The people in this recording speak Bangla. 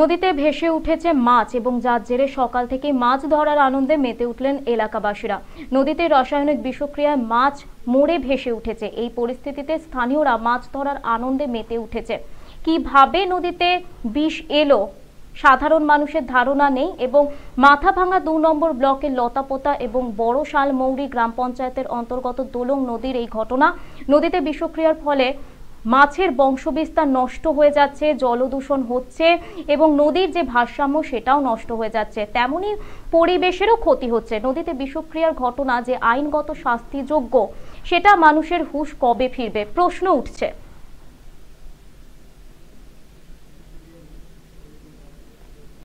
নদীতে ভেসে উঠেছে মাছ এবং যার জেরে সকাল থেকে মাছ ধরার আনন্দে মেতে উঠলেন এলাকাবাসীরা নদীতে রাসায়নিক বিষক্রিয়ায় মাছ মরে ভেসে উঠেছে এই পরিস্থিতিতে স্থানীয়রা মাছ ধরার আনন্দে মেতে উঠেছে কিভাবে নদীতে বিষ এলো সাধারণ মানুষের ধারণা নেই এবং মাথা ভাঙা দু নম্বর ব্লকের লতাপোতা এবং বড় শালমৌরি গ্রাম পঞ্চায়েতের অন্তর্গত দোলং নদীর এই ঘটনা নদীতে বিষক্রিয়ার ফলে মাছের বংশবিস্তার নষ্ট হয়ে যাচ্ছে জলদূষণ হচ্ছে এবং নদীর যে ভারসাম্য সেটাও নষ্ট হয়ে যাচ্ছে তেমনই পরিবেশেরও ক্ষতি হচ্ছে নদীতে বিষক্রিয়ার ঘটনা যে আইনগত শাস্তিযোগ্য সেটা মানুষের হুশ কবে ফিরবে প্রশ্ন উঠছে